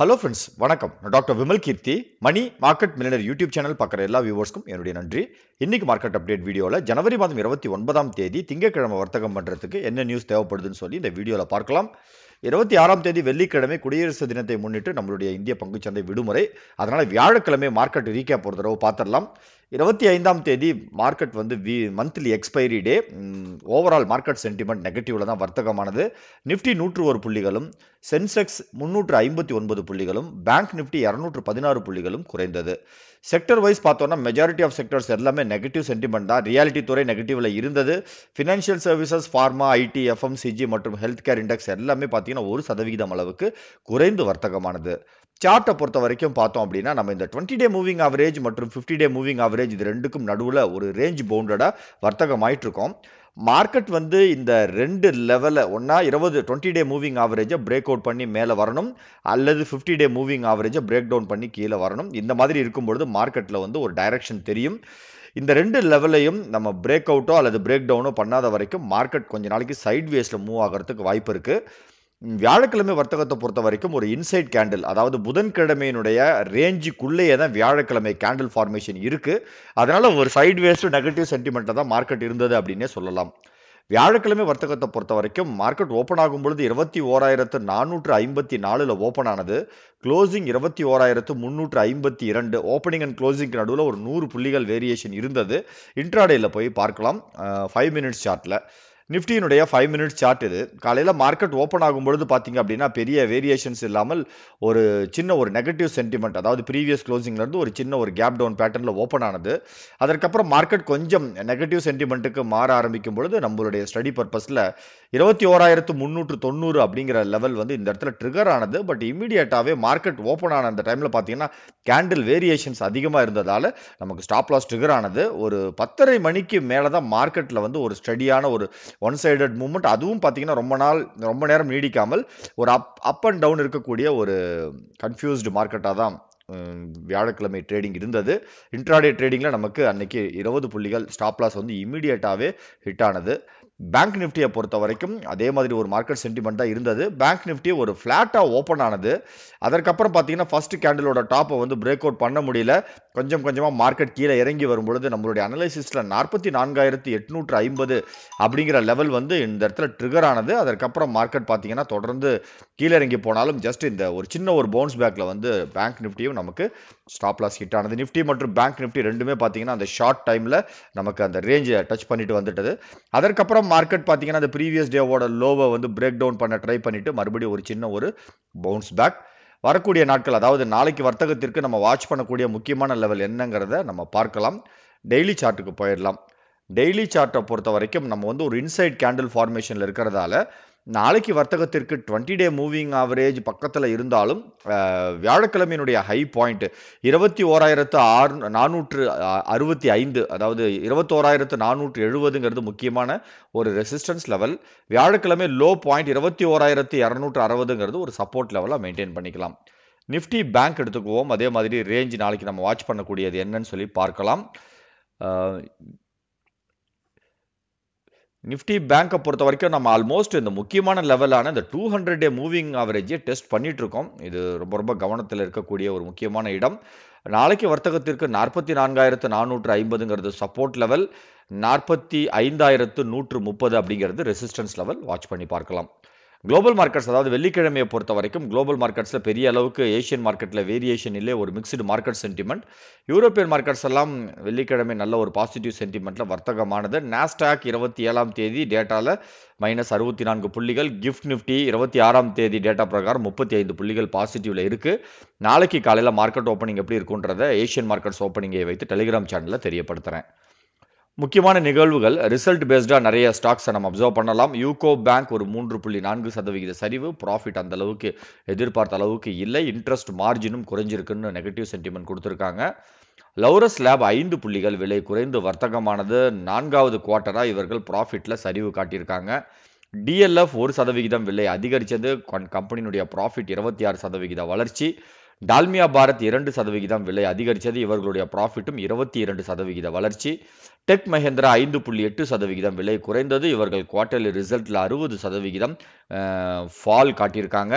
Hello friends வணக்கம் நான் doctor Vimal Keerthi Mani market millionaire YouTube channel பார்க்குற எல்லா வியூவர்ஸ்க்கும் என்னுடைய நன்றி இன்றைக்கி மார்க்கெட் அப்டேட் வீடியோவில் ஜனவரி மாதம் இருபத்தி ஒன்பதாம் தேதி திங்கக்கிழமை வர்த்தகம் பண்ணுறதுக்கு என்ன நியூஸ் தேவைப்படுதுன்னு சொல்லி இந்த வீடியோவில் பார்க்கலாம் இருபத்தி ஆறாம் தேதி வெள்ளிக்கிழமை குடியரசு தினத்தை முன்னிட்டு நம்மளுடைய இந்திய பங்குச்சந்தை விடுமுறை அதனால் வியாழக்கிழமை மார்க்கெட் ரீகேப் ஒரு தடவை பார்த்துடலாம் இருபத்தி ஐந்தாம் தேதி மார்க்கெட் வந்து வி monthly expiry day overall market sentiment நெகட்டிவில் தான் வர்த்தகமானது நிஃப்டி நூற்று ஒரு புள்ளிகளும் சென்செக்ஸ் முன்னூற்று ஐம்பத்தி ஒன்பது புள்ளிகளும் பேங்க் நிஃப்டி இரநூற்று பதினாறு புள்ளிகளும் குறைந்தது செக்டர் வைஸ் பார்த்தோன்னா மெஜாரிட்டி ஆஃப் செக்டர்ஸ் எல்லாமே நெகட்டிவ் சென்டிமெண்ட் தான் ரியாலிட்டி துறை நெகட்டிவில் இருந்தது financial services pharma IT FMCG மற்றும் ஹெல்த் கேர் இண்டெக்ஸ் எல்லாமே பார்த்தீங்கன்னா ஒரு சதவீதம் அளவுக்கு குறைந்து வர்த்தகமானது சார்ட்டை பொறுத்த வரைக்கும் பார்த்தோம் அப்படின்னா நம்ம இந்த டுவெண்ட்டி டே மூவிங் ஆவரேஜ் மற்றும் fifty day moving average average இது ரெண்டுக்கும் நடுவில் ஒரு ரேஞ்ச் பவுண்டடாக வர்த்தகம் ஆயிட்டுருக்கோம் மார்க்கெட் வந்து இந்த ரெண்டு லெவலை ஒன்றா இருபது டுவெண்ட்டி டே மூவிங் ஆவரேஜை பிரேக் அவுட் பண்ணி மேலே வரணும் அல்லது ஃபிஃப்டி டே மூவிங் ஆவரேஜை பிரேக் டவுன் பண்ணி கீழே வரணும் இந்த மாதிரி இருக்கும்பொழுது மார்க்கெட்டில் வந்து ஒரு டைரக்ஷன் தெரியும் இந்த ரெண்டு லெவலையும் நம்ம பிரேக் அவுட்டோ அல்லது பிரேக் டவுனோ பண்ணாத வரைக்கும் மார்க்கெட் கொஞ்சம் நாளைக்கு சைட் வேஸில் மூவ் ஆகிறதுக்கு வாய்ப்பு இருக்குது வியாழக்கிழமை வர்த்தகத்தை பொறுத்த வரைக்கும் ஒரு இன்சைட் கேண்டில் அதாவது புதன்கிழமையினுடைய ரேஞ்சுக்குள்ளேயே தான் வியாழக்கிழமை கேண்டில் ஃபார்மேஷன் இருக்குது அதனால் ஒரு வேஸ்ட் நெகட்டிவ் சென்டிமெண்ட்டாக தான் மார்க்கெட் இருந்தது அப்படின்னே சொல்லலாம் வியாழக்கிழமை வர்த்தகத்தை பொறுத்த வரைக்கும் மார்க்கெட் ஓப்பன் ஆகும் பொழுது இருபத்தி ஓராயிரத்து நானூற்று ஐம்பத்தி நாலில் ஓப்பன் ஆனது க்ளோசிங் இருபத்தி ஓராயிரத்து முந்நூற்று ஐம்பத்தி இரண்டு ஓப்பனிங் அண்ட் க்ளோசிங்க்கு நடுவில் ஒரு நூறு புள்ளிகள் வேரியேஷன் இருந்தது இன்ட்ராடேயில் போய் பார்க்கலாம் ஃபைவ் மினிட்ஸ் சார்ட்டில் நிஃப்டியினுடைய ஃபைவ் மினிட்ஸ் சார்ட் இது காலையில் மார்க்கெட் ஓப்பன் ஆகும்பொழுது பார்த்தீங்க அப்படின்னா பெரிய வேரியேஷன்ஸ் இல்லாமல் ஒரு சின்ன ஒரு நெகட்டிவ் சென்டிமெண்ட் அதாவது ப்ரீவியஸ் க்ளோசிங்லேருந்து ஒரு சின்ன ஒரு கேப் டவுன் பேட்டர்னில் ஓப்பன் ஆனது அதற்கப்புறம் மார்க்கெட் கொஞ்சம் நெகட்டிவ் சென்டிமெண்ட்டுக்கு மாற ஆரம்பிக்கும் பொழுது நம்மளுடைய ஸ்டடி பர்பஸில் இருபத்தி ஓராயிரத்து முந்நூற்று தொண்ணூறு அப்படிங்கிற லெவல் வந்து இந்த இடத்துல ட்ரிகர் ஆனது பட் இமீடியட்டாகவே மார்க்கெட் ஓப்பன் ஆன அந்த டைமில் பார்த்தீங்கன்னா கேண்டில் வேரியேஷன்ஸ் அதிகமாக இருந்ததால் நமக்கு ஸ்டாப் லாஸ் ட்ரிகர் ஆனது ஒரு பத்தரை மணிக்கு மேலே தான் மார்க்கெட்டில் வந்து ஒரு ஸ்டடியான ஒரு ஒன் சைடட் மூமெண்ட் அதுவும் பார்த்தீங்கன்னா ரொம்ப நாள் ரொம்ப நேரம் நீடிக்காமல் ஒரு அப் அப் அண்ட் டவுன் இருக்கக்கூடிய ஒரு கன்ஃபியூஸ்டு மார்க்கெட்டாக தான் வியாழக்கிழமை ட்ரேடிங் இருந்தது இன்ட்ராடே ட்ரேடிங்கில் நமக்கு அன்னைக்கு இருபது புள்ளிகள் ஸ்டாப் லாஸ் வந்து இமீடியட்டாகவே ஹிட் ஆனது பேங்க் நிஃப்டியை பொறுத்த வரைக்கும் அதே மாதிரி ஒரு மார்க்கெட் சென்டிமெண்ட்டாக இருந்தது பேங்க் நிஃப்டி ஒரு ஃப்ளாட்டாக ஓப்பன் ஆனது அதற்கப்புறம் பார்த்தீங்கன்னா ஃபஸ்ட் கேண்டிலோட டாப்பை வந்து பிரேக் அவுட் பண்ண முடியல கொஞ்சம் கொஞ்சமாக மார்க்கெட் கீழே இறங்கி வரும்பொழுது நம்மளுடைய அனலைசிஸில் நாற்பத்தி நான்காயிரத்தி எட்நூற்று ஐம்பது அப்படிங்கிற லெவல் வந்து இந்த இடத்துல ட்ரிகர் ஆனது அதற்கப்புறம் மார்க்கெட் பார்த்தீங்கன்னா தொடர்ந்து கீழே இறங்கி போனாலும் ஜஸ்ட் இந்த ஒரு சின்ன ஒரு பவுன்ஸ் பேக்கில் வந்து பேங்க் நிஃப்டியும் நமக்கு ஸ்டாப் லாஸ் ஹிட் ஆனது நிஃப்டி மற்றும் பேங்க் நிஃப்டி ரெண்டுமே பார்த்தீங்கன்னா அந்த ஷார்ட் டைமில் நமக்கு அந்த ரேஞ்சை டச் பண்ணிட்டு வந்துட்டது அதற்கப்புறம் மார்க்கெட் பார்த்தீங்கன்னா அந்த ப்ரீவியஸ் டேவோட லோவை வந்து பிரேக் டவுன் பண்ண ட்ரை பண்ணிவிட்டு மறுபடியும் ஒரு சின்ன ஒரு பவுன்ஸ் பேக் வரக்கூடிய நாட்கள் அதாவது நாளைக்கு வர்த்தகத்திற்கு நம்ம வாட்ச் பண்ணக்கூடிய முக்கியமான லெவல் என்னங்கிறத நம்ம பார்க்கலாம் டெய்லி சார்ட்டுக்கு போயிடலாம் டெய்லி சார்ட்டை பொறுத்த வரைக்கும் நம்ம வந்து ஒரு இன்சைட் கேண்டில் ஃபார்மேஷனில் இருக்கிறதால நாளைக்கு வர்த்தகத்திற்கு டுவெண்ட்டி டே மூவிங் ஆவரேஜ் பக்கத்தில் இருந்தாலும் வியாழக்கிழமையினுடைய ஹை பாயிண்ட் இருபத்தி ஓராயிரத்து ஆறு நானூற்று அறுபத்தி ஐந்து அதாவது இருபத்தோராயிரத்து நானூற்று எழுபதுங்கிறது முக்கியமான ஒரு ரெசிஸ்டன்ஸ் லெவல் வியாழக்கிழமை லோ பாயிண்ட் இருபத்தி ஓராயிரத்து இரநூற்று அறுபதுங்கிறது ஒரு சப்போர்ட் லெவலாக மெயின்டைன் பண்ணிக்கலாம் நிஃப்டி பேங்க் எடுத்துக்குவோம் அதே மாதிரி ரேஞ்ச் நாளைக்கு நம்ம வாட்ச் பண்ணக்கூடியது என்னன்னு சொல்லி பார்க்கலாம் நிஃப்டி பேங்க்கை பொறுத்த வரைக்கும் நம்ம ஆல்மோஸ்ட் இந்த முக்கியமான லெவலான இந்த டூ ஹண்ட்ரட் டே மூவிங் ஆவரேஜை டெஸ்ட் பண்ணிட்டு இருக்கோம் இது ரொம்ப ரொம்ப கவனத்தில் இருக்கக்கூடிய ஒரு முக்கியமான இடம் நாளைக்கு வர்த்தகத்திற்கு நாற்பத்தி நான்காயிரத்து நானூற்று ஐம்பதுங்கிறது சப்போர்ட் லெவல் நாற்பத்தி ஐந்தாயிரத்து நூற்று முப்பது அப்படிங்கிறது ரெசிஸ்டன்ஸ் லெவல் வாட்ச் பண்ணி பார்க்கலாம் குளோபல் மார்க்கெட்ஸ் அதாவது வெள்ளிக்கிழமையை பொறுத்த வரைக்கும் குளோபல் மார்க்கெட்ஸில் பெரிய அளவுக்கு ஏஷியன் மார்க்கெட்டில் வேரியேஷன் இல்லை ஒரு mixed market sentiment European markets எல்லாம் வெள்ளிக்கிழமை நல்ல ஒரு பாசிட்டிவ் சென்டிமெண்ட்டில் வர்த்தகமானது நாஸ்டாக் இருபத்தி ஏழாம் தேதி டேட்டாவில் மைனஸ் அறுபத்தி நான்கு புள்ளிகள் கிஃப்ட் நிஃப்டி இருபத்தி ஆறாம் தேதி டேட்டா பிரகாரம் முப்பத்தி ஐந்து புள்ளிகள் பாசிட்டிவில் இருக்குது நாளைக்கு காலையில் மார்க்கெட் ஓப்பனிங் எப்படி இருக்குன்றத ஏஷியன் மார்க்கெட்ஸ் ஓப்பனிங்கை வைத்து டெலிகிராம் சேனலில் தெரியப்படுத்துகிறேன் முக்கியமான நிகழ்வுகள் ரிசல்ட் பேஸ்டாக நிறைய ஸ்டாக்ஸை நம்ம அப்சர்வ் பண்ணலாம் யூகோ பேங்க் ஒரு மூன்று புள்ளி நான்கு சதவிகித சரிவு ப்ராஃபிட் அந்த அளவுக்கு எதிர்பார்த்த அளவுக்கு இல்லை இன்ட்ரெஸ்ட் மார்ஜினும் குறைஞ்சிருக்குன்னு நெகட்டிவ் சென்டிமெண்ட் கொடுத்துருக்காங்க லவ்ரஸ் லேப் ஐந்து புள்ளிகள் விலை குறைந்து வர்த்தகமானது நான்காவது குவார்ட்டராக இவர்கள் ப்ராஃபிட்டில் சரிவு காட்டியிருக்காங்க டிஎல்எஃப் ஒரு சதவிகிதம் விலை அதிகரித்தது கம்பெனியினுடைய ப்ராஃபிட் இருபத்தி ஆறு சதவிகித வளர்ச்சி டால்மியா பாரத் இரண்டு சதவிகிதம் விலை அதிகரித்தது இவர்களுடைய ப்ராஃபிட்டும் இருபத்தி இரண்டு சதவிகித வளர்ச்சி டெக் மஹேந்திரா ஐந்து புள்ளி எட்டு சதவிகிதம் விலை குறைந்தது இவர்கள் குவார்ட்டர்லி ரிசல்ட்டில் அறுபது சதவிகிதம் ஃபால் காட்டியிருக்காங்க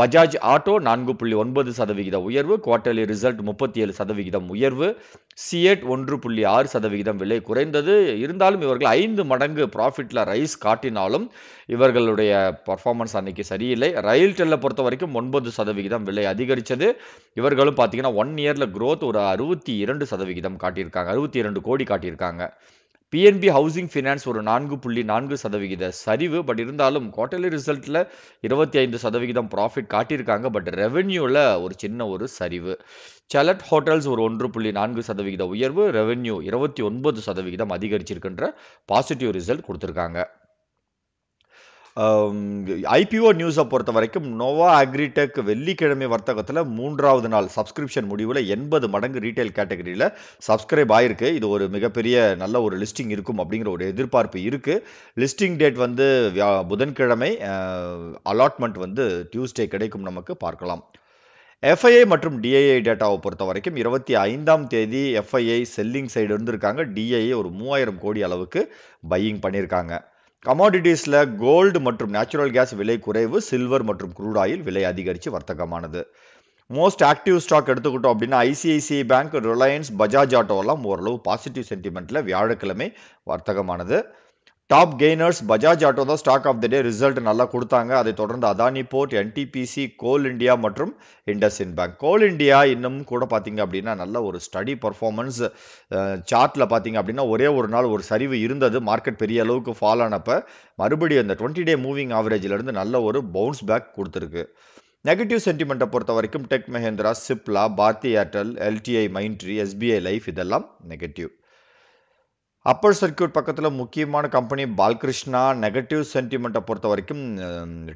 பஜாஜ் ஆட்டோ நான்கு புள்ளி ஒன்பது சதவிகித உயர்வு குவார்டர்லி ரிசல்ட் முப்பத்தி ஏழு சதவிகிதம் உயர்வு சிஎட் ஒன்று புள்ளி ஆறு சதவிகிதம் விலை குறைந்தது இருந்தாலும் இவர்கள் ஐந்து மடங்கு ப்ராஃபிட்டில் ரைஸ் காட்டினாலும் இவர்களுடைய பர்ஃபார்மன்ஸ் அன்னைக்கு சரியில்லை ரயில் டெல்ல பொறுத்த வரைக்கும் ஒன்பது சதவிகிதம் விலை அதிகரித்தது இவர்களும் பார்த்தீங்கன்னா ஒன் இயரில் க்ரோத் ஒரு அறுபத்தி இரண்டு சதவிகிதம் காட்டியிருக்காங்க அறுபத்தி இரண்டு கோடி காட்டியிருக்காங்க பிஎன்பி ஹவுசிங் ஃபினான்ஸ் ஒரு நான்கு புள்ளி நான்கு சதவிகித சரிவு பட் இருந்தாலும் குவார்டர்லி ரிசல்ட்டில் இருபத்தி ஐந்து சதவிகிதம் ப்ராஃபிட் காட்டியிருக்காங்க பட் ரெவென்யூவில் ஒரு சின்ன ஒரு சரிவு செலட் ஹோட்டல்ஸ் ஒரு ஒன்று புள்ளி நான்கு சதவிகித உயர்வு ரெவென்யூ இருபத்தி ஒன்பது சதவிகிதம் அதிகரிச்சிருக்கின்ற பாசிட்டிவ் ரிசல்ட் கொடுத்துருக்காங்க ஐபிஓ நியூஸை பொறுத்த வரைக்கும் நோவா அக்ரிடெக் வெள்ளிக்கிழமை வர்த்தகத்தில் மூன்றாவது நாள் சப்ஸ்கிரிப்ஷன் முடிவில் எண்பது மடங்கு ரீட்டைல் கேட்டகரியில் சப்ஸ்கிரைப் ஆயிருக்கு இது ஒரு மிகப்பெரிய நல்ல ஒரு லிஸ்டிங் இருக்கும் அப்படிங்கிற ஒரு எதிர்பார்ப்பு இருக்குது லிஸ்டிங் டேட் வந்து புதன்கிழமை அலாட்மெண்ட் வந்து டியூஸ்டே கிடைக்கும் நமக்கு பார்க்கலாம் எஃப்ஐஐ மற்றும் டிஐஐ டேட்டாவை பொறுத்த வரைக்கும் இருபத்தி ஐந்தாம் தேதி எஃப்ஐஐ செல்லிங் சைடு இருந்திருக்காங்க டிஐஏ ஒரு மூவாயிரம் கோடி அளவுக்கு பையிங் பண்ணியிருக்காங்க கமாடிட்டிஸில் கோல்டு மற்றும் நேச்சுரல் கேஸ் விலை குறைவு சில்வர் மற்றும் குரூடாயில் விலை அதிகரித்து வர்த்தகமானது மோஸ்ட் ஆக்டிவ் ஸ்டாக் எடுத்துக்கிட்டோம் அப்படின்னா ஐசிஐசிஐ பேங்க் ரிலையன்ஸ் பஜாஜ் எல்லாம் ஓரளவு பாசிட்டிவ் சென்டிமெண்ட்டில் வியாழக்கிழமை வர்த்தகமானது டாப் கெய்னர்ஸ் பஜாஜ் ஆட்டோ தான் stock of the day result நல்லா கொடுத்தாங்க அதை தொடர்ந்து Adani port NTPC coal India மற்றும் IndusInd bank coal India இன்னும் கூட பார்த்தீங்க அப்படின்னா நல்ல ஒரு ஸ்டடி பர்ஃபார்மன்ஸ் சார்ட்டில் பார்த்தீங்க அப்படின்னா ஒரே ஒரு நாள் ஒரு சரிவு இருந்தது மார்க்கெட் பெரிய அளவுக்கு ஃபால் ஆனப்போ மறுபடியும் அந்த டுவெண்ட்டி டே மூவிங் ஆவரேஜிலிருந்து நல்ல ஒரு பவுன்ஸ் பேக் கொடுத்துருக்கு நெகட்டிவ் சென்டிமெண்ட்டை பொறுத்த வரைக்கும் tech Mahindra Cipla Bharti Airtel LTI Mindtree SBI life இதெல்லாம் நெகட்டிவ் அப்பர் சர்க்கியூட் பக்கத்தில் முக்கியமான கம்பெனி பால்கிருஷ்ணா நெகட்டிவ் சென்டிமெண்ட்டை பொறுத்த வரைக்கும்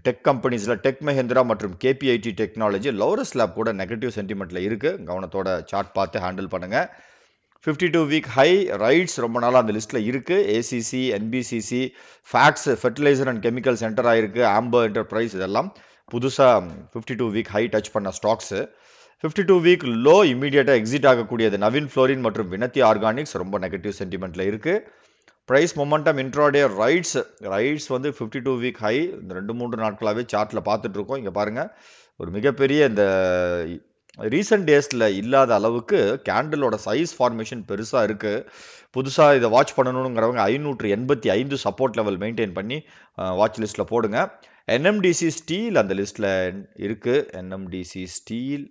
டெக் கம்பெனிஸில் டெக் மஹேந்திரா மற்றும் கேபிஐடி டெக்னாலஜி லோரஸ் லேப் கூட நெகட்டிவ் சென்டிமெண்ட்டில் இருக்குது கவனத்தோட சார்ட் பார்த்து ஹேண்டில் பண்ணுங்கள் fifty two week high RITES ரொம்ப நாளாக அந்த லிஸ்ட்டில் இருக்குது ACC NBCC facts fertiliser and chemical சென்டராக இருக்குது ஆம்பர் என்டர்பிரைஸ் இதெல்லாம் புதுசாக fifty two week high touch பண்ண stocks fifty two week low இமீடியட்டாக எக்ஸிட் ஆகக்கூடியது நவீன் ஃப்ளோரின் மற்றும் வினத்தி ஆர்கானிக்ஸ் ரொம்ப நெகட்டிவ் சென்டிமெண்ட்டில் இருக்குது price momentum intraday RITES RITES வந்து ஃபிஃப்டி டூ வீக் ஹை இந்த ரெண்டு மூன்று நாட்களாகவே சார்ட்டில் பார்த்துட்ருக்கோம் இங்கே பாருங்கள் ஒரு மிகப்பெரிய இந்த ரீசெண்ட் டேஸில் இல்லாத அளவுக்கு கேண்டிலோட சைஸ் ஃபார்மேஷன் பெருசாக இருக்குது புதுசாக இதை வாட்ச் பண்ணணுங்கிறவங்க ஐநூற்று எண்பத்தி ஐந்து சப்போர்ட் லெவல் மெயின்டைன் பண்ணி வாட்ச் லிஸ்ட்டில் போடுங்க என்எம்டிசி ஸ்டீல் அந்த லிஸ்ட்டில் இருக்குது என்எம்டிசி ஸ்டீல்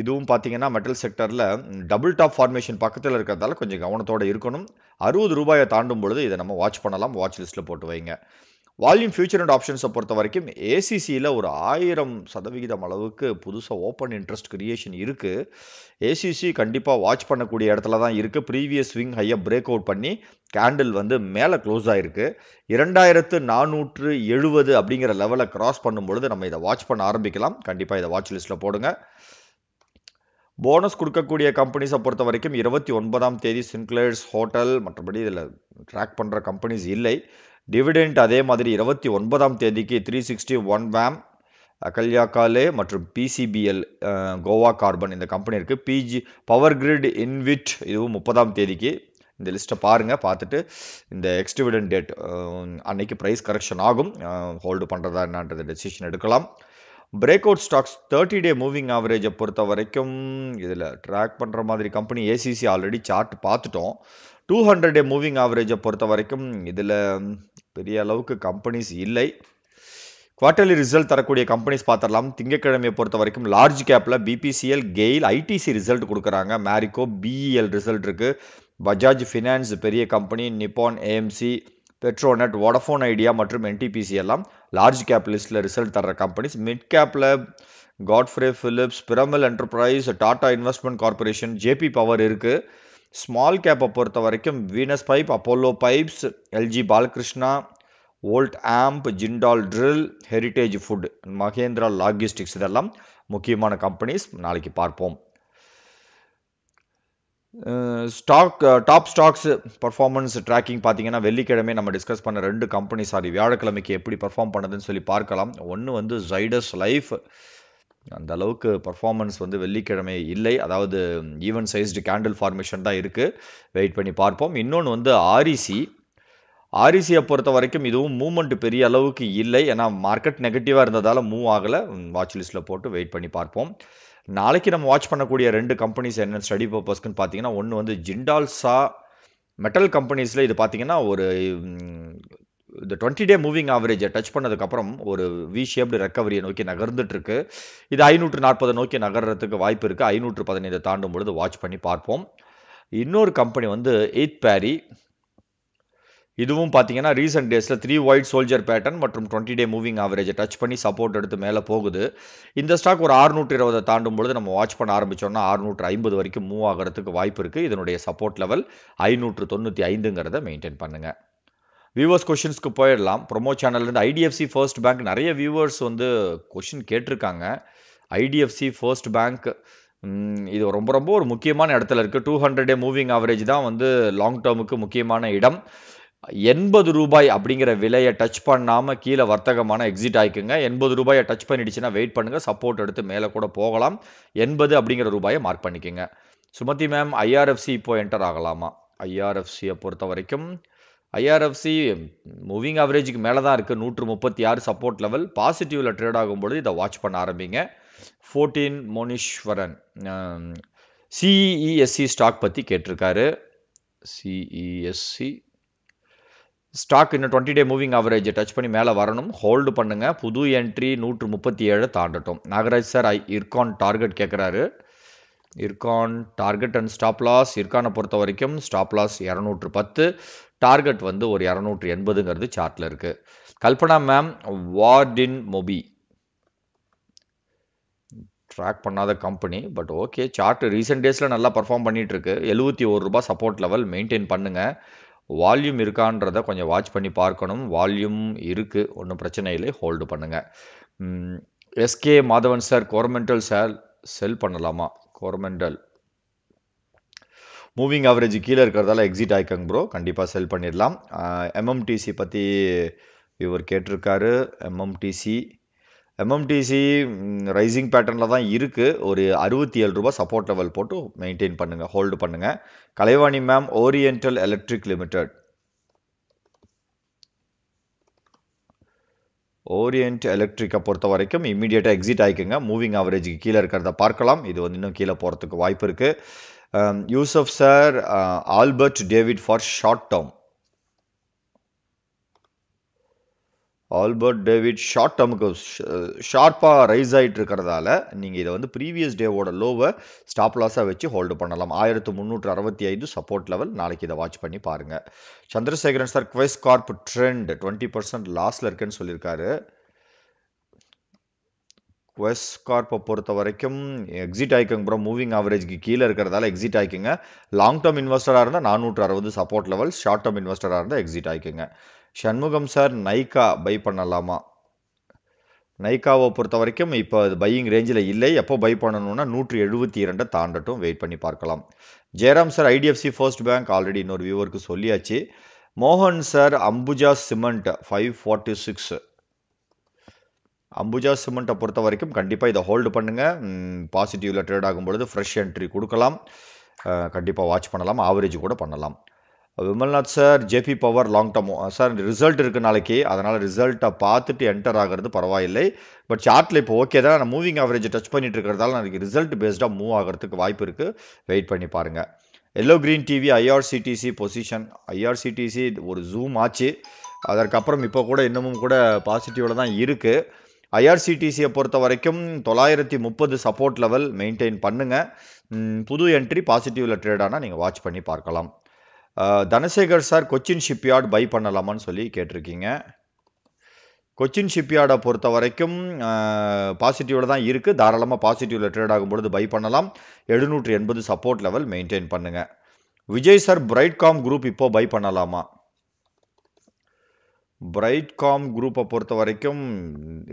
இதுவும் பார்த்தீங்கன்னா மெட்டல் செக்டரில் டபுள் டாப் ஃபார்மேஷன் பக்கத்தில் இருக்கிறதால கொஞ்சம் கவனத்தோடு இருக்கணும் அறுபது ரூபாயை தாண்டும் பொழுது இதை நம்ம வாட்ச் பண்ணலாம் வாட்ச் லிஸ்ட்டில் போட்டு வைங்க வால்யூம் ஃபியூச்சர் அண்ட் ஆப்ஷன்ஸை பொறுத்த வரைக்கும் ஏசிசியில் ஒரு ஆயிரம் சதவிகிதம் அளவுக்கு புதுசாக ஓப்பன் இன்ட்ரெஸ்ட் கிரியேஷன் இருக்குது ஏசிசி கண்டிப்பாக வாட்ச் பண்ணக்கூடிய இடத்துல தான் இருக்குது ப்ரீவியஸ் ஸ்விங் ஹையை பிரேக் அவுட் பண்ணி கேண்டில் வந்து மேலே க்ளோஸ் ஆகிருக்கு இரண்டாயிரத்து நானூற்று எழுபது அப்படிங்கிற லெவலை க்ராஸ் பண்ணும் பொழுது நம்ம இதை வாட்ச் பண்ண ஆரம்பிக்கலாம் கண்டிப்பாக இதை வாட்ச் லிஸ்ட்டில் போடுங்க போனஸ் கொடுக்கக்கூடிய கம்பெனிஸை பொறுத்த வரைக்கும் இருபத்தி ஒன்பதாம் தேதி சின்க்ளேர்ஸ் ஹோட்டல் மற்றபடி இதில் ட்ராக் பண்ணுற கம்பெனிஸ் இல்லை டிவிடெண்ட் அதே மாதிரி இருபத்தி ஒன்பதாம் தேதிக்கு த்ரீ சிக்ஸ்டி ஒன் வேம் அகல்யா காலே மற்றும் பிசிபிஎல் கோவா கார்பன் இந்த கம்பெனி இருக்குது பிஜி பவர் கிரிட் இன்விட் இதுவும் முப்பதாம் தேதிக்கு இந்த லிஸ்ட்டை பாருங்கள் பார்த்துட்டு இந்த எக்ஸ்டிவிடன் டேட் அன்னைக்கு ப்ரைஸ் கரெக்ஷன் ஆகும் ஹோல்டு பண்ணுறதா என்னன்றது டெசிஷன் எடுக்கலாம் break out stocks thirty day moving ஆவரேஜை பொறுத்த வரைக்கும் இதில் ட்ராக் பண்ணுற மாதிரி கம்பெனி ஏசிசி ஆல்ரெடி சார்ட் பார்த்துட்டோம் டூ ஹண்ட்ரட் டே மூவிங் ஆவரேஜை பொறுத்த வரைக்கும் இதில் பெரிய அளவுக்கு கம்பெனிஸ் இல்லை குவார்டர்லி ரிசல்ட் தரக்கூடிய கம்பெனிஸ் பார்த்துடலாம் திங்கக்கிழமையை பொறுத்த வரைக்கும் லார்ஜ் கேப்பில் பிபிசிஎல் கெயில் ஐடிசி ரிசல்ட் கொடுக்குறாங்க மேரிகோ பிஇஎல் ரிசல்ட் இருக்குது பஜாஜ் ஃபினான்ஸ் பெரிய company Nippon AMC Petronet Vodafone idea மற்றும் என்டிபிசி எல்லாம் லார்ஜ் கேப் லிஸ்ட்டில் ரிசல்ட் தர கம்பெனிஸ் மிட் கேப்பில் Godfrey Phillips Piramal enterprise Tata investment corporation JP power இருக்குது ஸ்மால் கேப்பை பொறுத்த வரைக்கும் Venus pipe Apollo pipes LG Balakrishna ஓல்ட் ஆம்ப் Jindal drill heritage food Mahindra logistics இதெல்லாம் முக்கியமான கம்பெனிஸ் நாளைக்கு பார்ப்போம் stock top stocks performance tracking பார்த்தீங்கன்னா வெள்ளிக்கிழமை நம்ம டிஸ்கஸ் பண்ண ரெண்டு கம்பெனி சாரி வியாழக்கிழமைக்கு எப்படி பர்ஃபார்ம் பண்ணதுன்னு சொல்லி பார்க்கலாம் ஒன்று வந்து ஜைடஸ் லைஃப் அந்த அளவுக்கு பர்ஃபார்மன்ஸ் வந்து வெள்ளிக்கிழமை இல்லை அதாவது ஈவன் சைஸ்டு கேண்டில் ஃபார்மேஷன் தான் இருக்குது வெயிட் பண்ணி பார்ப்போம் இன்னொன்று வந்து ஆரிசி ஆரிசியை e e பொறுத்த வரைக்கும் இதுவும் மூவ்மெண்ட் பெரிய அளவுக்கு இல்லை ஏன்னா மார்க்கெட் நெகட்டிவாக இருந்ததால் மூவ் ஆகலை வாட்ச் லிஸ்ட்டில் போட்டு வெயிட் பண்ணி பார்ப்போம் நாளைக்கு நம்ம வாட்ச் பண்ணக்கூடிய ரெண்டு கம்பெனிஸ் என்ன ஸ்டடி பர்பஸ்க்குன்னு பார்த்தீங்கன்னா ஒன்று வந்து ஜிண்டால்ஸா மெட்டல் கம்பெனிஸில் இது பார்த்தீங்கன்னா ஒரு இந்த டுவெண்ட்டி டே மூவிங் ஆவரேஜை டச் பண்ணதுக்கப்புறம் ஒரு வி ஷேப்டு ரெக்கவரியை நோக்கி நகர்ந்துட்டுருக்கு இது ஐநூற்று நாற்பதை நோக்கி நகர்றதுக்கு வாய்ப்பு இருக்குது ஐநூற்று பதினைந்து தாண்டும் பொழுது வாட்ச் பண்ணி பார்ப்போம் இன்னொரு கம்பெனி வந்து எயித் பேரி இதுவும் பார்த்தீங்கன்னா ரீசெண்ட் டேஸில் த்ரீ ஒயிட் சோல்ஜர் பேட்டர்ன் மற்றும் டுவெண்ட்டி டே மூவிங் ஆவரேஜை டச் பண்ணி சப்போர்ட் எடுத்து மேலே போகுது இந்த ஸ்டாக் ஒரு ஆறுநூற்று இருபதை தாண்டும் பொழுது நம்ம வாட்ச் பண்ண ஆரம்பித்தோம்னா ஆறுநூற்று ஐம்பது வரைக்கும் மூவ் ஆகிறதுக்கு வாய்ப்பு இருக்குது இதனுடைய சப்போர்ட் லெவல் ஐநூற்று தொண்ணூற்றி ஐந்துங்கிறத மெயின்டைன் பண்ணுங்கள் வியூவர்ஸ் கொஷின்ஸ்க்கு போயிடலாம் ப்ரொமோ சேனல்லேருந்து ஐடிஎஃப்சி ஃபர்ஸ்ட் பேங்க் நிறைய வியூவர்ஸ் வந்து கொஷின் கேட்டிருக்காங்க ஐடிஎஃப்சி ஃபர்ஸ்ட் பேங்க் இது ரொம்ப ரொம்ப ஒரு முக்கியமான இடத்துல இருக்குது two hundred day moving average தான் வந்து லாங் டேர்முக்கு முக்கியமான இடம் எண்பது ரூபாய் அப்படிங்கிற விலையை டச் பண்ணாமல் கீழே வர்த்தகமான எக்ஸிட் ஆகிக்குங்க எண்பது ரூபாயை டச் பண்ணிடுச்சுன்னா வெயிட் பண்ணுங்கள் சப்போர்ட் எடுத்து மேலே கூட போகலாம் எண்பது அப்படிங்கிற ரூபாயை மார்க் பண்ணிக்கோங்க சுமதி மேம் ஐஆர்எஃப்சி இப்போ என்டர் ஆகலாமா ஐஆர்எஃப்சியை பொறுத்த வரைக்கும் ஐஆர்எஃப்சி மூவிங் ஆவரேஜுக்கு மேலே தான் இருக்குது நூற்று முப்பத்தி ஆறு சப்போர்ட் லெவல் பாசிட்டிவில் ட்ரேட் ஆகும்பொழுது இதை வாட்ச் பண்ண ஆரம்பிங்க ஃபோர்டீன் மோனீஸ்வரன் சிஇஎஸ்சி ஸ்டாக் பற்றி கேட்டிருக்காரு சிஇஎஸ்சி ஸ்டாக் இன்னும் twenty day moving average touch பண்ணி மேலே வரணும் ஹோல்டு பண்ணுங்க புது என்ட்ரி நூற்று முப்பத்தி ஏழு தாண்டட்டும் Nagaraj sir I IRCON target கேட்குறாரு IRCON target and stop loss இர்கானை பொறுத்த வரைக்கும் ஸ்டாப் லாஸ் இரநூற்று பத்து டார்கெட் வந்து ஒரு இரநூற்று எண்பதுங்கிறது சார்ட்டில் இருக்குது கல்பனா மேம் வார்டின் மொபி ட்ராக் பண்ணாத company but okay chart recent டேஸில் நல்லா பர்ஃபார்ம் பண்ணிகிட்ருக்கு எழுபத்தி ஒரு ரூபா சப்போர்ட் லெவல் மெயின்டைன் பண்ணுங்கள் வால்யூம் இருக்கான்றத கொஞ்சம் வாட்ச் பண்ணி பார்க்கணும் வால்யூம் இருக்குது ஒன்றும் பிரச்சனை இல்லை ஹோல்டு பண்ணுங்கள் SK Madhavan sir Coromandel sir sell பண்ணலாமா கோர்மெண்டல் மூவிங் ஆவரேஜ் கீழே இருக்கிறதால எக்ஸிட் ஆகிக்கங்க ப்ரோ கண்டிப்பாக செல் பண்ணிடலாம் எம்எம்டிசி பற்றி இவர் கேட்டிருக்காரு எம்எம்டிசி எம்எம்டிசி ரைசிங் பேட்டர்னில் தான் இருக்குது ஒரு அறுபத்தி ஏழு ரூபா சப்போர்ட் லெவல் போட்டு மெயின்டைன் பண்ணுங்கள் ஹோல்டு பண்ணுங்கள் Kalaivani ma'am oriental electric limited orient எலக்ட்ரிக்கை பொறுத்த வரைக்கும் இம்மிடியேட்டாக எக்ஸிட் ஆகிக்குங்க மூவிங் ஆவரேஜுக்கு கீழே இருக்கிறத பார்க்கலாம் இது வந்து இன்னும் கீழே போகிறதுக்கு வாய்ப்பு இருக்குது Yusuf sir Albert David for short term Albert David short டர்முக்கு ஷார்ப்பாக ரைஸ் ஆகிட்டு இருக்கிறதால நீங்கள் இதை வந்து ப்ரீவியஸ் டேவோட லோவை ஸ்டாப் லாஸாக வச்சு ஹோல்டு பண்ணலாம் ஆயிரத்து முந்நூற்று அறுபத்தி ஐந்து சப்போர்ட் லெவல் நாளைக்கு இதை வாட்ச் பண்ணி பாருங்கள் Chandrasekaran sir Quess corp trend twenty percent லாஸில் இருக்குன்னு சொல்லியிருக்காரு குவெஸ் கார்ப்பை பொறுத்த வரைக்கும் எக்ஸிட் ஆகிக்கங்க ப்ரோ மூவிங் ஆவரேஜ்க்கு கீழே இருக்கிறதால எக்ஸிட் ஆகிக்குங்க லாங் டேர்ம் இன்வெஸ்டராக இருந்தால் நானூற்று அறுபது சப்போர்ட் லெவல் ஷார்ட் டேர்ம் இன்வெஸ்டராக இருந்தால் எக்ஸிட் ஆகிக்குங்க சண்முகம் சார் நைக்கா பை பண்ணலாமா நைக்காவை பொறுத்த வரைக்கும் இப்போ அது பையிங் ரேஞ்சில் இல்லை எப்போ பை பண்ணணும்னா நூற்றி எழுபத்தி இரண்டை தாண்டட்டும் வெயிட் பண்ணி பார்க்கலாம் Jayaram sir IDFC first bank already இன்னொரு வியூவருக்கு சொல்லியாச்சு மோகன் sir Ambuja cement five forty six Ambuja சிமெண்ட்டை பொறுத்த வரைக்கும் கண்டிப்பாக இதை ஹோல்டு பண்ணுங்கள் பாசிட்டிவில் ட்ரேட் ஆகும் பொழுது ஃப்ரெஷ் என்ட்ரி கொடுக்கலாம் கண்டிப்பாக வாட்ச் பண்ணலாம் ஆவரேஜ் கூட பண்ணலாம் Vimalnath sir JP power long டர்மோ சார் ரிசல்ட் இருக்குது நாளைக்கு அதனால் ரிசல்ட்டை பார்த்துட்டு என்டர் ஆகிறது பரவாயில்லை பட் சார்ட்டில் இப்போ ஓகே தான் நான் மூவிங் ஆவரேஜ் டச் பண்ணிட்டு இருக்கிறதால நாளைக்கு ரிசல்ட் பேஸ்டாக மூவ் ஆகிறதுக்கு வாய்ப்பு இருக்குது வெயிட் பண்ணி பாருங்கள் yellow green TV IRCTC position IRCTC ஒரு ஜூம் ஆச்சு அதற்கப்புறம் இப்போ கூட இன்னமும் கூட பாசிட்டிவில் தான் இருக்குது ஐஆர்சிடிசியை பொறுத்த வரைக்கும் தொள்ளாயிரத்தி முப்பது சப்போர்ட் லெவல் மெயின்டைன் பண்ணுங்கள் புது என்ட்ரி பாசிட்டிவில் ட்ரேடானா நீங்கள் வாட்ச் பண்ணி பார்க்கலாம் Dhanasekar sir Cochin shipyard buy பண்ணலாமான்னு சொல்லி கேட்டிருக்கீங்க கொச்சின் ஷிப்யார்டை பொறுத்த வரைக்கும் பாசிட்டிவில் தான் இருக்குது தாராளமாக பாசிட்டிவில் ட்ரேட் ஆகும்பொழுது பை பண்ணலாம் எழுநூற்றி எண்பது சப்போர்ட் லெவல் மெயின்டைன் பண்ணுங்கள் Vijay sir Brightcom com group இப்போ பை பண்ணலாமா பிரைட்காம் காம் குரூப்பை பொறுத்த வரைக்கும்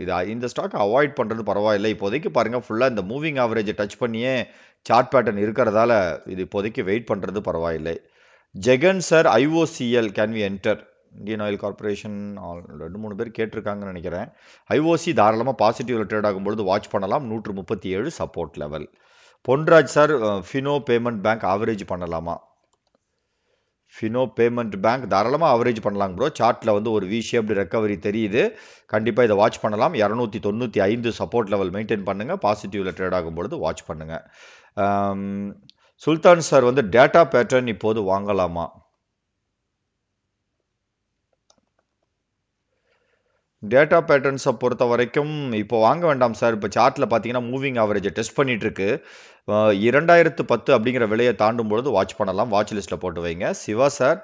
இது இந்த ஸ்டாக் அவாய்ட் பண்ணுறது பரவாயில்லை இப்போதைக்கு பாருங்கள் ஃபுல்லாக இந்த மூவிங் ஆவரேஜை டச் பண்ணியே சார்ட் பேட்டர்ன் இருக்கிறதால இது இப்போதைக்கு வெயிட் பண்ணுறது பரவாயில்லை Jagan sir IOCL can we enter Indian oil corporation ரெண்டு மூணு பேர் கேட்டிருக்காங்கன்னு நினைக்கிறேன் ஐஓசி தாராளமாக பாசிட்டிவில் ட்ரேட் ஆகும்பொழுது வாட்ச் பண்ணலாம் நூற்று முப்பத்தி ஏழு support level Ponraj sir Fino payment bank average பண்ணலாமா ஃபினோ பேமெண்ட் பேங்க் தாராளமாக அவரேஜ் பண்ணலாங்க ப்ரோ சார்ட்டில் வந்து ஒரு வி ரெக்கவரி தெரியுது கண்டிப்பாக இதை வாட்ச் பண்ணலாம் இரநூத்தி தொண்ணூற்றி ஐந்து சப்போர்ட் லெவல் மெயின்டைன் பண்ணுங்கள் பாசிட்டிவில் ட்ரேட் ஆகும்பொழுது வாட்ச் பண்ணுங்கள் சுல்தான் சார் வந்து டேட்டா பேட்டர்ன் இப்போது வாங்கலாமா டேட்டா பேட்டர்ன்ஸை பொறுத்த வரைக்கும் இப்போ வாங்க வேண்டாம் சார் இப்போ சார்ட்டில் பார்த்தீங்கன்னா மூவிங் ஆவரேஜை டெஸ்ட் பண்ணிகிட்ருக்கு இரண்டாயிரத்து பத்து அப்படிங்கிற விலையை தாண்டும் பொழுது வாட்ச் பண்ணலாம் வாட்ச் லிஸ்ட்டில் போட்டு வைங்க சிவா சார்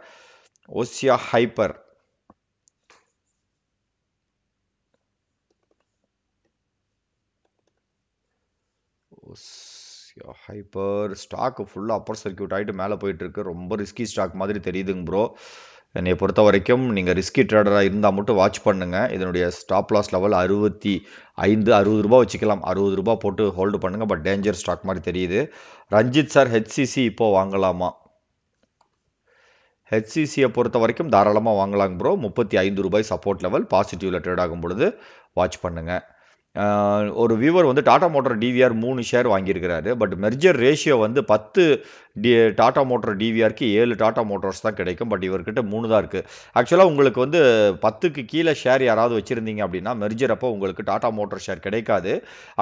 ஓசியா ஹைப்பர் ஓஸ் ஹைப்பர் ஸ்டாக்கு ஃபுல்லாக அப்பர் சர்க்கியூட் ஆகிட்டு மேலே போயிட்டுருக்கு ரொம்ப ரிஸ்கி ஸ்டாக் மாதிரி தெரியுதுங்க ப்ரோ என்னை பொறுத்த வரைக்கும் நீங்கள் ரிஸ்கி ட்ரேடராக இருந்தால் மட்டும் வாட்ச் பண்ணுங்கள் இதனுடைய ஸ்டாப் லாஸ் லெவல் அறுபத்தி ஐந்து அறுபது ரூபா வச்சுக்கலாம் அறுபது ரூபா போட்டு ஹோல்டு பண்ணுங்கள் பட் டேஞ்சர் ஸ்டாக் மாதிரி தெரியுது ரஞ்சித் சார் ஹெச்சிசி இப்போது வாங்கலாமா ஹெச்சிசியை பொறுத்த வரைக்கும் தாராளமாக வாங்கலாங்க ப்ரோ முப்பத்தி ஐந்து ரூபாய் சப்போர்ட் லெவல் பாசிட்டிவில் ட்ரேட் ஆகும் பொழுது வாட்ச் பண்ணுங்கள் ஒரு வியூவர் வந்து டாடா மோட்டர் டிவிஆர் மூணு ஷேர் வாங்கியிருக்கிறாரு பட் மெர்ஜர் ரேஷியோ வந்து பத்து டி டாடா மோட்டர் டிவிஆருக்கு ஏழு டாடா மோட்டர்ஸ் தான் கிடைக்கும் பட் இவர்கிட்ட மூணு தான் இருக்குது ஆக்சுவலாக உங்களுக்கு வந்து பத்துக்கு கீழே ஷேர் யாராவது வச்சுருந்தீங்க அப்படின்னா மெர்ஜர் அப்போ உங்களுக்கு டாடா மோட்டர் ஷேர் கிடைக்காது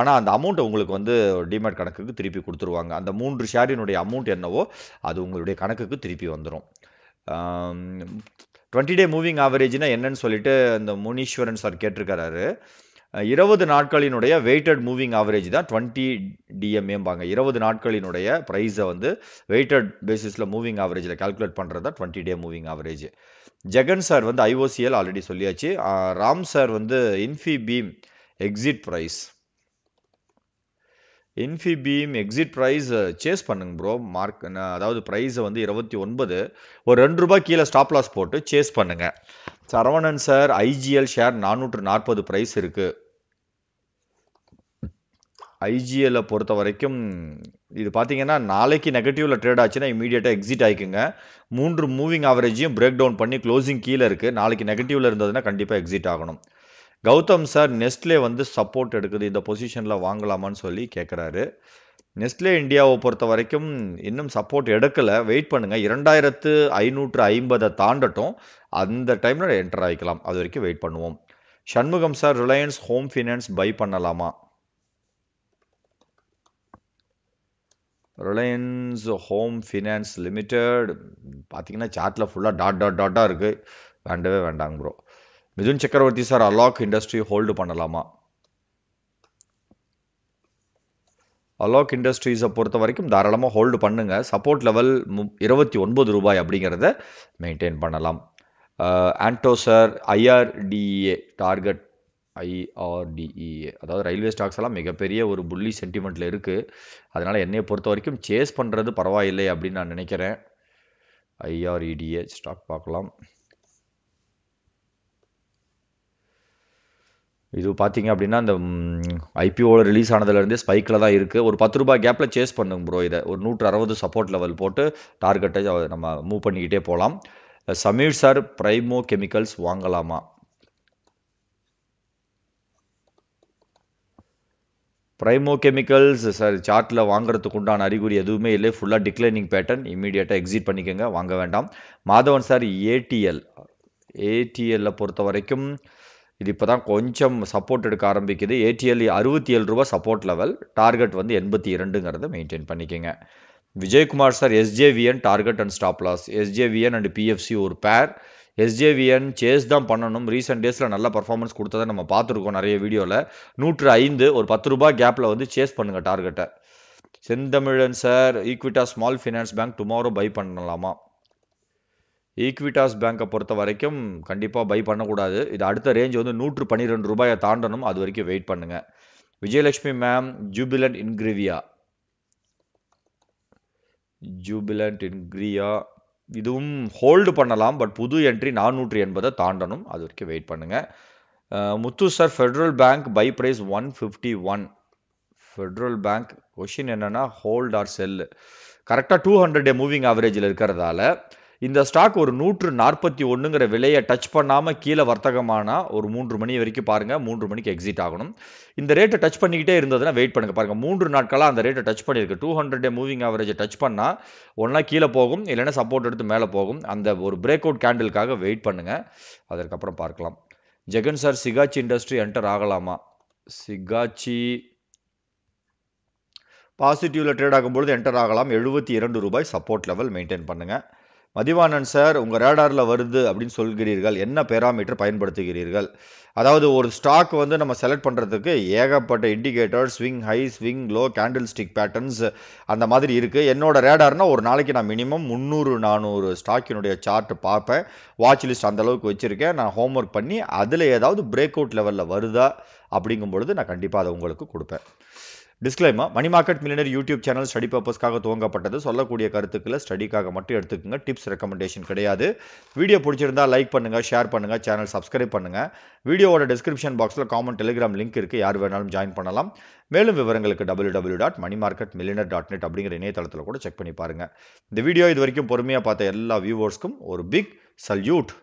ஆனால் அந்த அமௌண்ட் உங்களுக்கு வந்து டிமேட் கணக்குக்கு திருப்பி கொடுத்துருவாங்க அந்த மூன்று ஷேரினுடைய அமௌண்ட் என்னவோ அது உங்களுடைய கணக்குக்கு திருப்பி வந்துடும் டுவெண்ட்டி டே மூவிங் ஆவரேஜ்னா என்னன்னு சொல்லிட்டு இந்த முனீஸ்வரன் சார் கேட்டிருக்கிறாரு இருபது நாட்களினுடைய வெயிட்டட் மூவிங் ஆவரேஜ் தான் டுவெண்ட்டி டிஎம்ஏம்பாங்க இருபது நாட்களினுடைய ப்ரைஸை வந்து வெயிட்டட் பேசிஸில் மூவிங் ஆவரேஜில் கால்குலேட் பண்ணுறது தான் twenty day moving average Jagan sir வந்து ஐஓசிஎல் ஆல்ரெடி சொல்லியாச்சு ராம் சார் வந்து Infibeam exit price Infibeam exit price chase பண்ணுங்க ப்ரோ மார்க் அதாவது ப்ரைஸை வந்து இருபத்தி ஒன்பது ஒரு ரெண்டு ரூபாய் கீழே ஸ்டாப் லாஸ் போட்டு சேஸ் பண்ணுங்கள் சரவணன் சார் ஐஜிஎல் ஷேர் நானூற்று நாற்பது ப்ரைஸ் இருக்குது ஐஜிஎல்ல பொறுத்த வரைக்கும் இது பார்த்தீங்கன்னா நாளைக்கு நெகட்டிவ்ல ட்ரேட் ஆச்சுன்னா இமீடியட்டாக எக்ஸிட் ஆகிக்குங்க மூன்று மூவிங் ஆவரேஜையும் பிரேக் டவுன் பண்ணி க்ளோசிங் கீழே இருக்குது நாளைக்கு நெகட்டிவில் இருந்ததுன்னா கண்டிப்பாக எக்ஸிட் ஆகணும் கௌதம் சார் நெஸ்ட்லே வந்து சப்போர்ட் எடுக்குது இந்த பொசிஷனில் வாங்கலாமான்னு சொல்லி கேட்குறாரு நெஸ்ட்லே இந்தியாவை பொறுத்த வரைக்கும் இன்னும் சப்போர்ட் எடுக்கலை வெயிட் பண்ணுங்கள் இரண்டாயிரத்து ஐநூற்று ஐம்பதை தாண்டட்டும் அந்த டைமில் என்டர் ஆகிக்கலாம் அது வரைக்கும் வெயிட் பண்ணுவோம் Shanmugam sir Reliance home finance buy பண்ணலாமா ரிலையன்ஸ் ஹோம் ஃபினான்ஸ் லிமிடெட் பார்த்தீங்கன்னா சார்ட்டில் ஃபுல்லாக டாட் டாட் டாட்டாக இருக்குது வேண்டவே வேண்டாங்க ப்ரோ மிதுன் சக்கரவர்த்தி சார் அலாக் இண்டஸ்ட்ரி ஹோல்டு பண்ணலாமா அலாக் இண்டஸ்ட்ரீஸை பொறுத்த வரைக்கும் தாராளமாக ஹோல்டு பண்ணுங்கள் சப்போர்ட் லெவல் மு இருபத்தி ஒன்பது ரூபாய் அப்படிங்கிறத மெயின்டைன் பண்ணலாம் Anto sir IREDA target IREDA e. அதாவது ரயில்வே ஸ்டாக்ஸ் எல்லாம் மிகப்பெரிய ஒரு புள்ளி சென்டிமெண்ட்டில் இருக்குது அதனால் என்னையை பொறுத்த வரைக்கும் சேஸ் பண்ணுறது பரவாயில்லை அப்படின்னு நான் நினைக்கிறேன் ஐஆர்இடிஏ ஸ்டாக் e e பார்க்கலாம் இது பார்த்தீங்க அப்படின்னா இந்த ஐபிஓவில் ரிலீஸ் ஆனதுலேருந்தே ஸ்பைக்கில் தான் இருக்குது ஒரு பத்து ரூபாய் கேப்பில் சேஸ் பண்ணுங்க ப்ரோ இதை ஒரு நூற்று அறுபது சப்போர்ட் லெவல் போட்டு டார்கெட்டை நம்ம மூவ் பண்ணிக்கிட்டே போகலாம் சமீர் சார் ப்ரைமோ கெமிக்கல்ஸ் வாங்கலாமா ப்ரைமோ கெமிக்கல்ஸ் சார் சார்ட்டில் வாங்குறதுக்கு உண்டான அறிகுறி எதுவுமே இல்லை ஃபுல்லாக டிக்ளைனிங் பேட்டர்ன் இமீடியட்டாக எக்ஸிட் பண்ணிக்கோங்க வாங்க வேண்டாம் மாதவன் சார் ஏடிஎல் ஏடிஎல்ல பொறுத்த வரைக்கும் இது இப்போ தான் கொஞ்சம் சப்போர்ட் எடுக்க ஆரம்பிக்குது ஏடிஎல் அறுபத்தி ஏழு ரூபா சப்போர்ட் லெவல் டார்கெட் வந்து எண்பத்தி இரண்டுங்கிறத மெயின்டைன் பண்ணிக்கோங்க Vijayakumar sir SJVN target and stop loss SJVN and PFC ஒரு பேர் எஸ்ஜேவிஎன் சேஸ் தான் பண்ணணும் ரீசெண்ட் டேஸில் நல்ல பர்ஃபார்மன்ஸ் கொடுத்ததை நம்ம பார்த்துருக்கோம் நிறைய வீடியோவில் நூற்று ஐந்து ஒரு பத்து ரூபாய் கேப்பில் வந்து சேஸ் பண்ணுங்கள் டார்கெட்டை Senthamizhan sir Equitas small finance bank tomorrow buy பண்ணலாமா ஈக்விட்டாஸ் பேங்க்கை பொறுத்த வரைக்கும் கண்டிப்பாக பை பண்ணக்கூடாது இது அடுத்த ரேஞ்ச் வந்து நூற்று பன்னிரெண்டு ரூபாயை தாண்டணும் அது வரைக்கும் வெயிட் பண்ணுங்கள் Vijayalakshmi ma'am Jubilant Ingrevia Jubilant Ingrevia இதுவும் ஹோல்டு பண்ணலாம் பட் புது என்ட்ரி நானூற்றி எண்பதை தாண்டணும் அது வரைக்கும் வெயிட் பண்ணுங்கள் Muthu sir Federal bank buy price one fifty one Federal bank question என்னென்னா ஹோல்ட் ஆர் செல்லு கரெக்டாக டூ ஹண்ட்ரட் டே மூவிங் ஆவரேஜில் இருக்கிறதால இந்த ஸ்டாக் ஒரு நூற்று நாற்பத்தி ஒன்றுங்கிற விலையை டச் பண்ணாமல் கீழே வர்த்தகமானால் ஒரு மூன்று மணி வரைக்கும் பாருங்கள் மூன்று மணிக்கு எக்ஸிட் ஆகணும் இந்த ரேட்டை டச் பண்ணிக்கிட்டே இருந்ததுன்னா வெயிட் பண்ணுங்கள் பாருங்கள் மூன்று நாட்களாக அந்த ரேட்டை டச் பண்ணியிருக்கு டூ ஹண்ட்ரட் டே மூவிங் ஆவரேஜை டச் பண்ணால் ஒன்றா கீழே போகும் இல்லைன்னா சப்போர்ட் எடுத்து மேலே போகும் அந்த ஒரு பிரேக் அவுட் கேண்டிலுக்காக வெயிட் பண்ணுங்கள் அதற்கப்புறம் பார்க்கலாம் Jagan sir Sigachi industry enter ஆகலாமா சிகாச்சி பாசிட்டிவில் ட்ரேட் ஆகும்பொழுது என்டர் ஆகலாம் எழுபத்தி இரண்டு ரூபாய் சப்போர்ட் லெவல் மெயின்டைன் பண்ணுங்கள் மதிவாணன் சார் உங்கள் ரேடாரில் வருது அப்படின்னு சொல்கிறீர்கள் என்ன பேராமீட்டர் பயன்படுத்துகிறீர்கள் அதாவது ஒரு ஸ்டாக் வந்து நம்ம செலக்ட் பண்ணுறதுக்கு ஏகப்பட்ட indicator swing high swing low candle stick patterns அந்த மாதிரி இருக்குது என்னோட ரேடார்னால் ஒரு நாளைக்கு நான் மினிமம் முந்நூறு நானூறு ஸ்டாக்கினுடைய சார்ட்டு பார்ப்பேன் வாட்ச் லிஸ்ட் அந்தளவுக்கு வச்சுருக்கேன் நான் ஹோம் ஒர்க் பண்ணி அதில் ஏதாவது பிரேக் அவுட் லெவலில் வருதா அப்படிங்கும்பொழுது நான் கண்டிப்பாக அதை உங்களுக்கு கொடுப்பேன் disclaimer money market millionaire YouTube channel study பர்பஸ்க்காக துவங்கப்பட்டது சொல்லக்கூடிய கருத்துக்களை ஸ்டடிக்காக மட்டும் எடுத்துக்கோங்க டிப்ஸ் ரெக்கமெண்டேஷன் கிடையாது வீடியோ பிடிச்சிருந்தா லைக் பண்ணுங்கள் ஷேர் பண்ணுங்கள் சேனல் சப்ஸ்கிரைப் பண்ணுங்கள் வீடியோவோட டிஸ்கிரிப்ஷன் பாக்ஸில் காமன் டெலிகிராம் லிங்க் இருக்குது யார் வேணாலும் ஜாயின் பண்ணலாம் மேலும் விவரங்களுக்கு W W dot money market millionaire dot net அப்படிங்கிற இணையதளத்தில் கூட செக் பண்ணி பாருங்கள் இந்த வீடியோ இது வரைக்கும் பொறுமையாக பார்த்த எல்லா வியூவர்ஸ்க்கும் ஒரு பிக் சல்யூட்